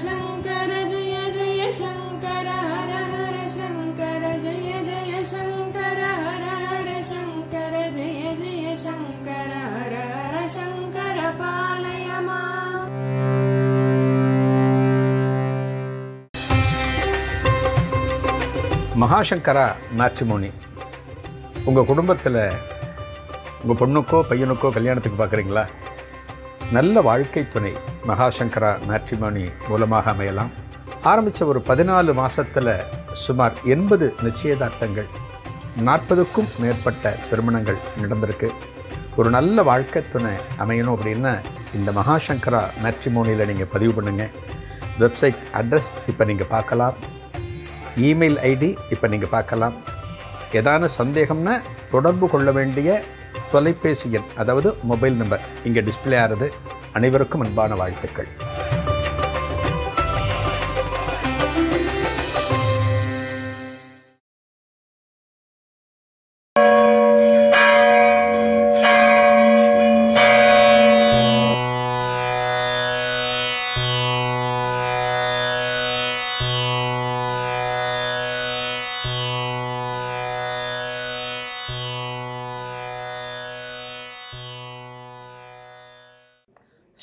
சங்கர ஜய ஜய சங்கர ஹர ஹர சங்கர ஜய ஜய சங்கர ஹர ஹர சங்கர ஜய ஜய சங்கர ஹர ஹர சங்கர பாலயமா மகாசங்கரா நாச்சிமோனி உங்கள் குடும்பத்தில் உங்கள் பொண்ணுக்கோ பையனுக்கோ கல்யாணத்துக்கு பார்க்குறீங்களா நல்ல வாழ்க்கை துணை மகாசங்கரா மேட்ரிமோனி மூலமாக அமையலாம் ஆரம்பித்த ஒரு பதினாலு மாதத்தில் சுமார் எண்பது நிச்சயதார்த்தங்கள் நாற்பதுக்கும் மேற்பட்ட திருமணங்கள் நடந்திருக்கு ஒரு நல்ல வாழ்க்கை துணை அமையணும் அப்படின்னா இந்த மகாசங்கரா மேட்ரிமோனியில் நீங்கள் பதிவு பண்ணுங்கள் வெப்சைட் அட்ரஸ் இப்போ நீங்கள் பார்க்கலாம் இமெயில் ஐடி இப்போ நீங்கள் பார்க்கலாம் ஏதான சந்தேகம்னா தொடர்பு கொள்ள வேண்டிய தொலைபேசி எண் அதாவது மொபைல் நம்பர் இங்கே டிஸ்பிளே ஆகிறது அனைவருக்கும் அன்பான வாழ்த்துக்கள்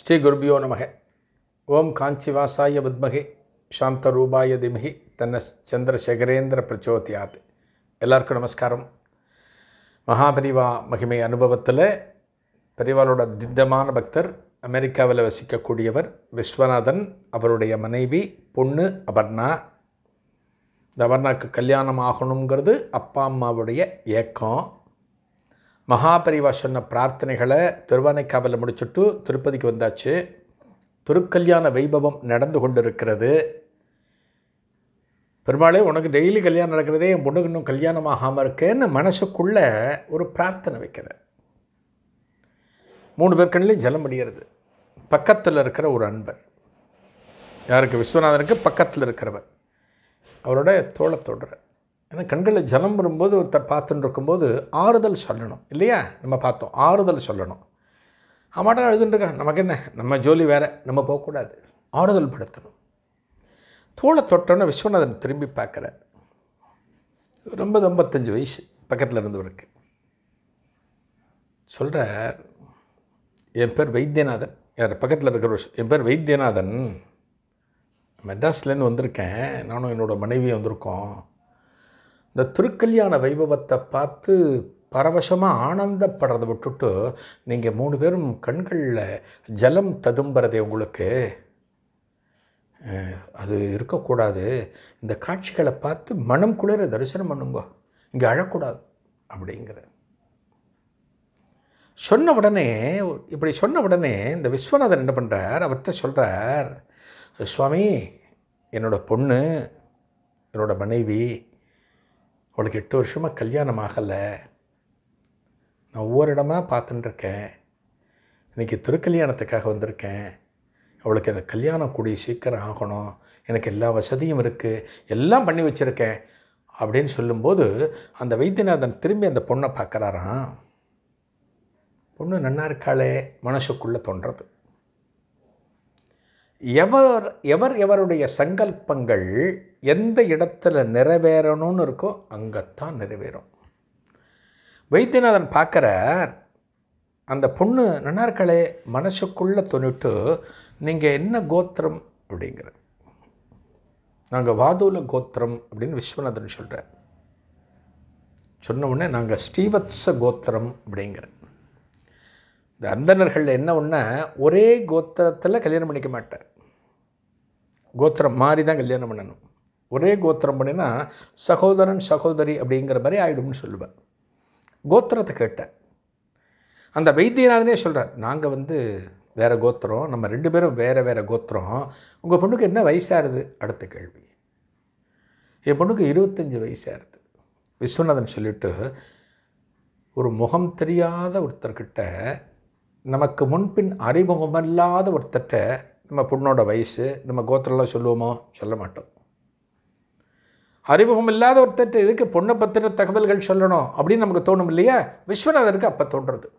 ஸ்ரீ குருபியோ நமக ஓம் காஞ்சிவாசாய வித்மகி சாந்தரூபாய திமகி தன்ன சந்திரசேகரேந்திர பிரச்சோதியாது எல்லாருக்கும் நமஸ்காரம் மகாபரிவா மகிமை அனுபவத்தில் பெரிவாலோட தித்தமான பக்தர் அமெரிக்காவில் வசிக்கக்கூடியவர் விஸ்வநாதன் அவருடைய மனைவி பொண்ணு அபர்ணா இந்த அபர்ணாக்கு கல்யாணம் ஆகணுங்கிறது அப்பா அம்மாவுடைய ஏக்கம் மகாபரிவா சொன்ன பிரார்த்தனைகளை திருவானைக்காவலில் முடிச்சுட்டு திருப்பதிக்கு வந்தாச்சு திருக்கல்யாண வைபவம் நடந்து கொண்டிருக்கிறது பெரும்பாலே உனக்கு டெய்லி கல்யாணம் நடக்கிறதே என் பொண்ணுக்கு இன்னும் கல்யாணம் ஆகாமல் இருக்குன்னு மனசுக்குள்ளே ஒரு பிரார்த்தனை வைக்கிறேன் மூணு பேர் கண்ணிலையும் ஜலம் அடிகிறது பக்கத்தில் இருக்கிற ஒரு அன்பர் யாருக்கு விஸ்வநாதனுக்கு பக்கத்தில் இருக்கிறவர் அவரோட தோளத்தொடுறார் ஏன்னா கண்களில் ஜலம் வரும்போது ஒருத்தர் பார்த்துட்டு இருக்கும்போது ஆறுதல் சொல்லணும் இல்லையா நம்ம பார்த்தோம் ஆறுதல் சொல்லணும் அவமாட்டம் எழுதுட்டுருக்கான் நமக்கு என்ன நம்ம ஜோலி வேறு நம்ம போகக்கூடாது ஆறுதல் படுத்தணும் தோலை தொட்டோன்னு விஸ்வநாதன் திரும்பி பார்க்குற ரொம்ப ஐம்பத்தஞ்சு வயசு பக்கத்தில் இருந்தவருக்கு சொல்கிற என் பேர் வைத்தியநாதன் யார் பக்கத்தில் இருக்கிற என் பேர் வைத்தியநாதன் மெட்ராஸ்லேருந்து வந்திருக்கேன் நானும் என்னோடய மனைவி வந்திருக்கோம் இந்த திருக்கல்யாண வைபவத்தை பார்த்து பரவசமாக ஆனந்தப்படுறதை விட்டுட்டு நீங்கள் மூணு பேரும் கண்களில் ஜலம் ததும்புறதே உங்களுக்கு அது இருக்கக்கூடாது இந்த காட்சிகளை பார்த்து மனம் குளிர தரிசனம் பண்ணுங்க இங்கே அழக்கூடாது அப்படிங்கிற சொன்ன உடனே இப்படி சொன்ன உடனே இந்த விஸ்வநாதன் என்ன பண்ணுறார் அவர்கிட்ட சொல்கிறார் சுவாமி என்னோடய பொண்ணு என்னோடய மனைவி அவளுக்கு எட்டு வருஷமாக கல்யாணம் ஆகலை நான் ஒவ்வொரு இடமா பார்த்துட்டுருக்கேன் இன்றைக்கி திருக்கல்யாணத்துக்காக வந்திருக்கேன் அவளுக்கு எனக்கு கல்யாணம் கூடிய சீக்கிரம் ஆகணும் எனக்கு எல்லா வசதியும் இருக்குது எல்லாம் பண்ணி வச்சுருக்கேன் அப்படின்னு சொல்லும்போது அந்த வைத்தியநாதன் திரும்பி அந்த பொண்ணை பார்க்குறாராம் பொண்ணு நன்னா இருக்காளே மனசுக்குள்ளே தோன்றது எவர் எவர் எவருடைய சங்கல்பங்கள் எந்த இடத்துல நிறைவேறணும்னு இருக்கோ அங்கத்தான் நிறைவேறும் வைத்தியநாதன் பார்க்குறார் அந்த பொண்ணு நன்னார்களே மனசுக்குள்ளே தொன்னிட்டு நீங்கள் என்ன கோத்திரம் அப்படிங்கிற நாங்கள் வாதூல கோத்திரம் அப்படின்னு விஸ்வநாதன் சொல்கிறார் சொன்ன உடனே நாங்கள் ஸ்ரீவத்ஸ கோத்திரம் அப்படிங்கிற இந்த அந்தணர்கள் என்ன ஒன்றா ஒரே கோத்திரத்தில் கல்யாணம் பண்ணிக்க மாட்டார் கோத்திரம் மாறி தான் கல்யாணம் பண்ணணும் ஒரே கோத்திரம் பண்ணினா சகோதரன் சகோதரி அப்படிங்கிற மாதிரி ஆகிடும்னு சொல்லுவேன் கோத்திரத்தை கேட்டேன் அந்த வைத்தியநாதனே சொல்கிறார் நாங்கள் வந்து வேறு கோத்திரம் நம்ம ரெண்டு பேரும் வேறு வேறு கோத்திரம் உங்கள் பொண்ணுக்கு என்ன வயசாகுது அடுத்த கேள்வி என் பொண்ணுக்கு இருபத்தஞ்சி வயசாகுது விஸ்வநாதன் சொல்லிவிட்டு ஒரு முகம் தெரியாத ஒருத்தர்கிட்ட நமக்கு முன்பின் அறிமுகமல்லாத ஒருத்தட்ட நம்ம பொண்ணோட வயசு நம்ம கோத்திரம்லாம் சொல்லுவோமோ சொல்ல மாட்டோம் அறிமுகம் இல்லாத ஒருத்தட்ட எதுக்கு பொண்ணை பற்றின தகவல்கள் சொல்லணும் அப்படின்னு நமக்கு தோணும் இல்லையா விஸ்வநாதனுக்கு அப்போ தோன்றது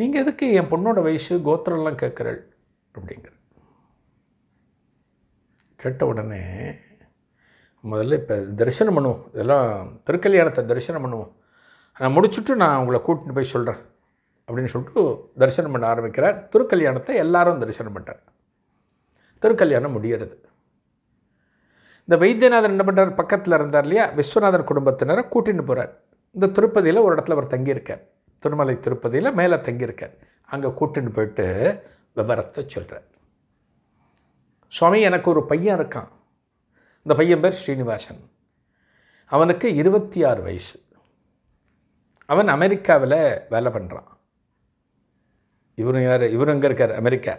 நீங்கள் எதுக்கு என் பொண்ணோட வயசு கோத்திரம்லாம் கேட்குறள் அப்படிங்கிற கேட்ட உடனே முதல்ல இப்போ தரிசனம் பண்ணுவோம் இதெல்லாம் திருக்கல்யாணத்தை தரிசனம் பண்ணுவோம் நான் முடிச்சுட்டு நான் உங்களை கூட்டின்னு போய் சொல்கிறேன் அப்படின்னு சொல்லிட்டு தரிசனம் பண்ண ஆரம்பிக்கிறார் திருக்கல்யாணத்தை எல்லாரும் தரிசனம் பண்ணுறார் திருக்கல்யாணம் முடிகிறது இந்த வைத்தியநாதன் என்ன பண்ணுறார் பக்கத்தில் இருந்தார் இல்லையா விஸ்வநாதன் குடும்பத்தினரை கூட்டின்னு போகிறார் இந்த திருப்பதியில் ஒரு இடத்துல அவர் தங்கியிருக்கார் திருமலை திருப்பதியில் மேலே தங்கியிருக்கார் அங்கே கூட்டின்னு போயிட்டு விவரத்தை சொல்கிறார் சுவாமி எனக்கு ஒரு பையன் இருக்கான் இந்த பையன் பேர் ஸ்ரீனிவாசன் அவனுக்கு இருபத்தி ஆறு வயசு அவன் அமெரிக்காவில் வேலை பண்ணுறான் இவரும் யார் இவர் எங்கே இருக்கார் அமெரிக்கா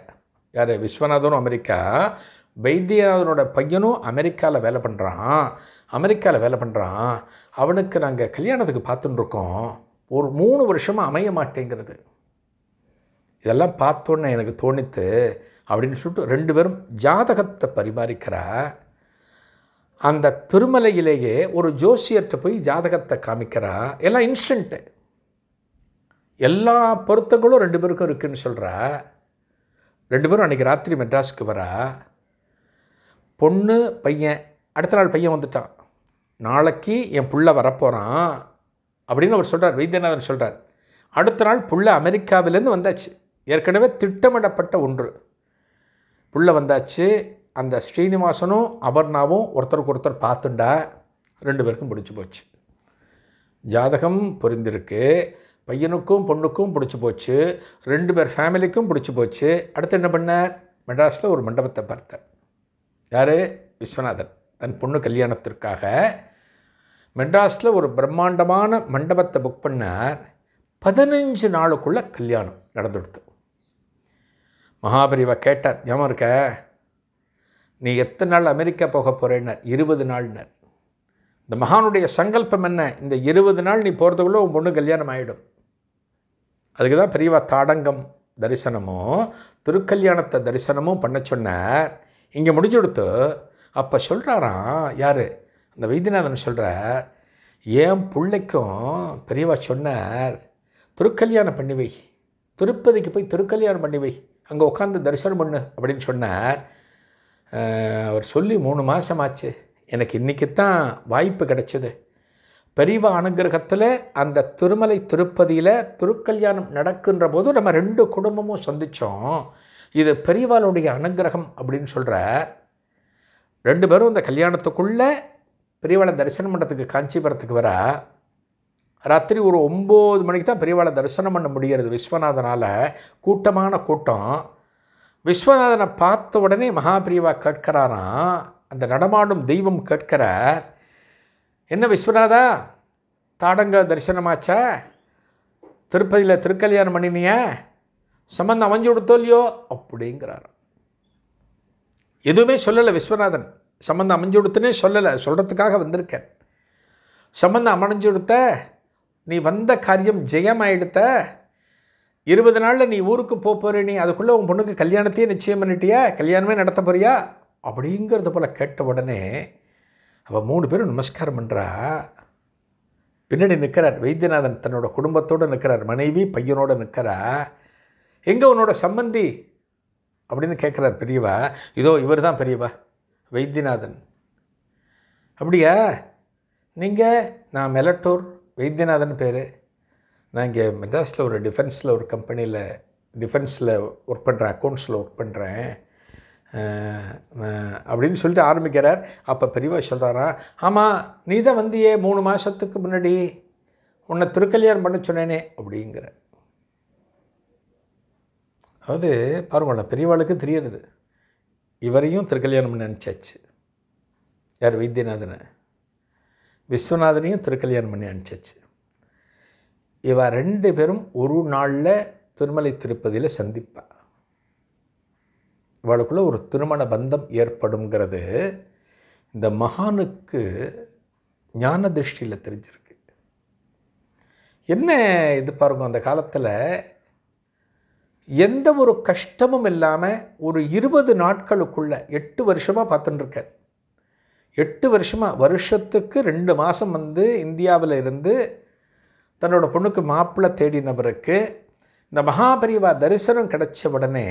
யார் விஸ்வநாதனும் அமெரிக்கா வைத்தியநாதனோட பையனும் அமெரிக்காவில் வேலை பண்ணுறான் அமெரிக்காவில் வேலை பண்ணுறான் அவனுக்கு நாங்கள் கல்யாணத்துக்கு பார்த்துட்டுருக்கோம் ஒரு மூணு வருஷமாக அமைய மாட்டேங்கிறது இதெல்லாம் பார்த்தோன்னே எனக்கு தோணித்து அப்படின்னு சொல்லிட்டு ரெண்டு பேரும் ஜாதகத்தை பரிமாறிக்கிறா அந்த திருமலையிலேயே ஒரு ஜோசியர்கிட்ட போய் ஜாதகத்தை காமிக்கிறா எல்லாம் இன்ஸ்டன்ட்டு எல்லா பொருத்தங்களும் ரெண்டு பேருக்கும் இருக்குதுன்னு சொல்கிற ரெண்டு பேரும் அன்றைக்கி ராத்திரி மெட்ராஸுக்கு வர பொண்ணு பையன் அடுத்த நாள் பையன் வந்துட்டான் நாளைக்கு என் புள்ள வரப்போகிறான் அப்படின்னு அவர் சொல்கிறார் வைத்தியநாதன் சொல்கிறார் அடுத்த நாள் புள்ள அமெரிக்காவிலேருந்து வந்தாச்சு ஏற்கனவே திட்டமிடப்பட்ட ஒன்று புள்ள வந்தாச்சு அந்த ஸ்ரீனிவாசனும் அபர்ணாவும் ஒருத்தருக்கு ஒருத்தர் பார்த்துண்டா ரெண்டு பேருக்கும் பிடிச்சி போச்சு ஜாதகம் பொருந்திருக்கு பையனுக்கும் பொண்ணுக்கும் பிடிச்சி போச்சு ரெண்டு பேர் ஃபேமிலிக்கும் பிடிச்சி போச்சு அடுத்து என்ன பண்ணார் மெட்ராஸில் ஒரு மண்டபத்தை பார்த்தார் யார் விஸ்வநாதன் தன் பொண்ணு கல்யாணத்திற்காக மெட்ராஸில் ஒரு பிரம்மாண்டமான மண்டபத்தை புக் பண்ணார் பதினஞ்சு நாளுக்குள்ளே கல்யாணம் நடந்துடுத்து மகாபரிவா கேட்டார் ஞாபகம் இருக்க நீ எத்தனை நாள் அமெரிக்கா போக போகிறேன்னார் இருபது நாள்னர் இந்த மகானுடைய சங்கல்பம் என்ன இந்த இருபது நாள் நீ போகிறதுக்குள்ளே உன் பொண்ணு கல்யாணம் ஆகிடும் அதுக்கு தான் பெரியவா தாடங்கம் தரிசனமும் திருக்கல்யாணத்தை தரிசனமும் பண்ண சொன்னார் இங்கே முடிஞ்சு கொடுத்து அப்போ சொல்கிறாராம் யார் அந்த வைத்தியநாதன் சொல்கிறார் ஏன் பிள்ளைக்கும் பெரியவா சொன்னார் திருக்கல்யாணம் பண்ணி வை திருப்பதிக்கு போய் திருக்கல்யாணம் பண்ணி வை அங்கே உட்காந்து தரிசனம் பண்ணு அப்படின்னு சொன்னார் அவர் சொல்லி மூணு மாதம் ஆச்சு எனக்கு இன்றைக்கி தான் வாய்ப்பு கிடச்சிது பெரியவா அனுகிரகத்தில் அந்த திருமலை திருப்பதியில் திருக்கல்யாணம் நடக்கின்ற போது நம்ம ரெண்டு குடும்பமும் சந்தித்தோம் இது பெரியவாளுடைய அனுகிரகம் அப்படின்னு சொல்கிறார் ரெண்டு பேரும் இந்த கல்யாணத்துக்குள்ளே பெரியவாளை தரிசனம் பண்ணுறதுக்கு காஞ்சிபுரத்துக்கு வர ராத்திரி ஒரு ஒம்பது மணிக்கு தான் பெரியவாளை தரிசனம் பண்ண முடிகிறது விஸ்வநாதனால் கூட்டமான கூட்டம் விஸ்வநாதனை பார்த்த உடனே மகாபிரிவா கேட்கிறாராம் அந்த நடமாடும் தெய்வம் கேட்கிறார் என்ன விஸ்வநாதா தாடங்க தரிசனமாச்ச திருப்பதியில் திருக்கல்யாணம் பண்ணினிய சம்பந்தம் அமைஞ்சு இல்லையோ அப்படிங்கிறார் எதுவுமே சொல்லலை விஸ்வநாதன் சம்பந்தம் அமைஞ்சு கொடுத்துனே சொல்லலை சொல்கிறதுக்காக வந்திருக்கேன் சம்பந்தம் அமைஞ்சு கொடுத்த நீ வந்த காரியம் ஜெயமாயிடுத்த இருபது நாளில் நீ ஊருக்கு போக போகிற நீ அதுக்குள்ளே உன் பொண்ணுக்கு கல்யாணத்தையே நிச்சயம் பண்ணிட்டியா கல்யாணமே நடத்த போறியா அப்படிங்கிறது போல் கேட்ட உடனே அப்போ மூணு பேரும் நமஸ்காரம் பண்ணுறா பின்னாடி நிற்கிறார் வைத்தியநாதன் தன்னோட குடும்பத்தோடு நிற்கிறார் மனைவி பையனோடு நிற்கிறா எங்கே உன்னோட சம்பந்தி அப்படின்னு கேட்குறார் பெரியவா இதோ இவர் தான் பெரியவா வைத்தியநாதன் அப்படியா நீங்கள் நான் மெலட்டூர் வைத்தியநாதன் பேர் நான் இங்கே மெட்ராஸில் ஒரு டிஃபென்ஸில் ஒரு கம்பெனியில் டிஃபென்ஸில் ஒர்க் பண்ணுறேன் அக்கௌண்ட்ஸில் ஒர்க் பண்ணுறேன் அப்படின்னு சொல்லிட்டு ஆரம்பிக்கிறார் அப்போ பெரியவா சொல்கிறாரா ஆமாம் நீ தான் வந்தியே மூணு மாதத்துக்கு முன்னாடி உன்னை திருக்கல்யாணம் பண்ண சொன்னேனே அப்படிங்கிற அதாவது பாருங்கள் பெரியவாளுக்கு தெரியறது இவரையும் திருக்கல்யாணம் பண்ண நினச்சாச்சு யார் வைத்தியநாதனை விஸ்வநாதனையும் திருக்கல்யாணம் பண்ணி அனுப்பிச்சாச்சு இவ ரெண்டு பேரும் ஒரு நாளில் திருமலை திருப்பதியில் சந்திப்பாள் இவளுக்குள்ளே ஒரு திருமண பந்தம் ஏற்படுங்கிறது இந்த மகானுக்கு ஞான திருஷ்டியில் தெரிஞ்சிருக்கு என்ன இது பாருங்க அந்த காலத்தில் எந்த ஒரு கஷ்டமும் இல்லாமல் ஒரு இருபது நாட்களுக்குள்ள எட்டு வருஷமாக பார்த்துட்டுருக்கார் எட்டு வருஷமாக வருஷத்துக்கு ரெண்டு மாதம் வந்து இந்தியாவில் இருந்து தன்னோட பொண்ணுக்கு மாப்பிள்ளை தேடினவருக்கு இந்த மகாபரிவா தரிசனம் கிடைச்ச உடனே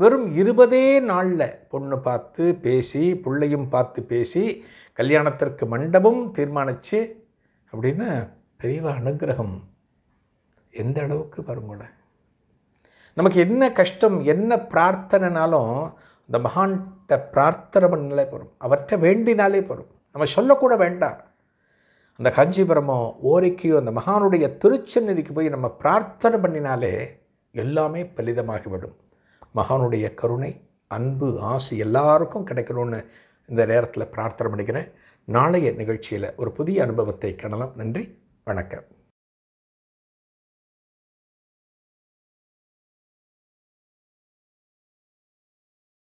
வெறும் இருபதே நாளில் பொண்ணு பார்த்து பேசி பிள்ளையும் பார்த்து பேசி கல்யாணத்திற்கு மண்டபம் தீர்மானித்து அப்படின்னு பெரிய அனுகிரகம் எந்த அளவுக்கு பாருங்கூட நமக்கு என்ன கஷ்டம் என்ன பிரார்த்தனைனாலும் இந்த மகான்கிட்ட பிரார்த்தனை பண்ணாலே போகிறோம் அவற்றை வேண்டினாலே போகிறோம் நம்ம சொல்லக்கூட வேண்டாம் அந்த காஞ்சிபுரமோ ஓரிக்கையோ அந்த மகானுடைய திருச்சநிதிக்கு போய் நம்ம பிரார்த்தனை பண்ணினாலே எல்லாமே பலிதமாகிவிடும் மகானுடைய கருணை அன்பு ஆசை எல்லாருக்கும் கிடைக்கணும்னு இந்த நேரத்தில் பிரார்த்தனை பண்ணிக்கிறேன் நாளைய நிகழ்ச்சியில் ஒரு புதிய அனுபவத்தை காணலாம் நன்றி வணக்கம்